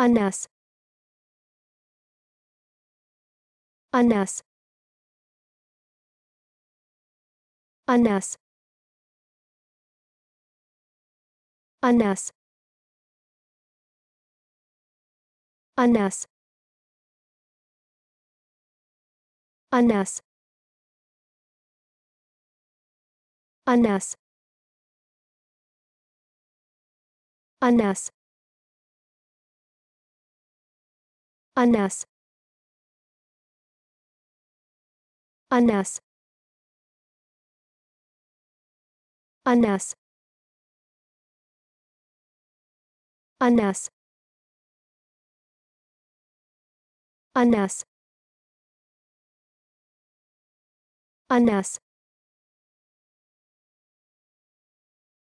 Anas. Anas. Anas. Anas. Anas. Anas. Anas. Anas. Anas. Anas. Anas. Anas. Anas.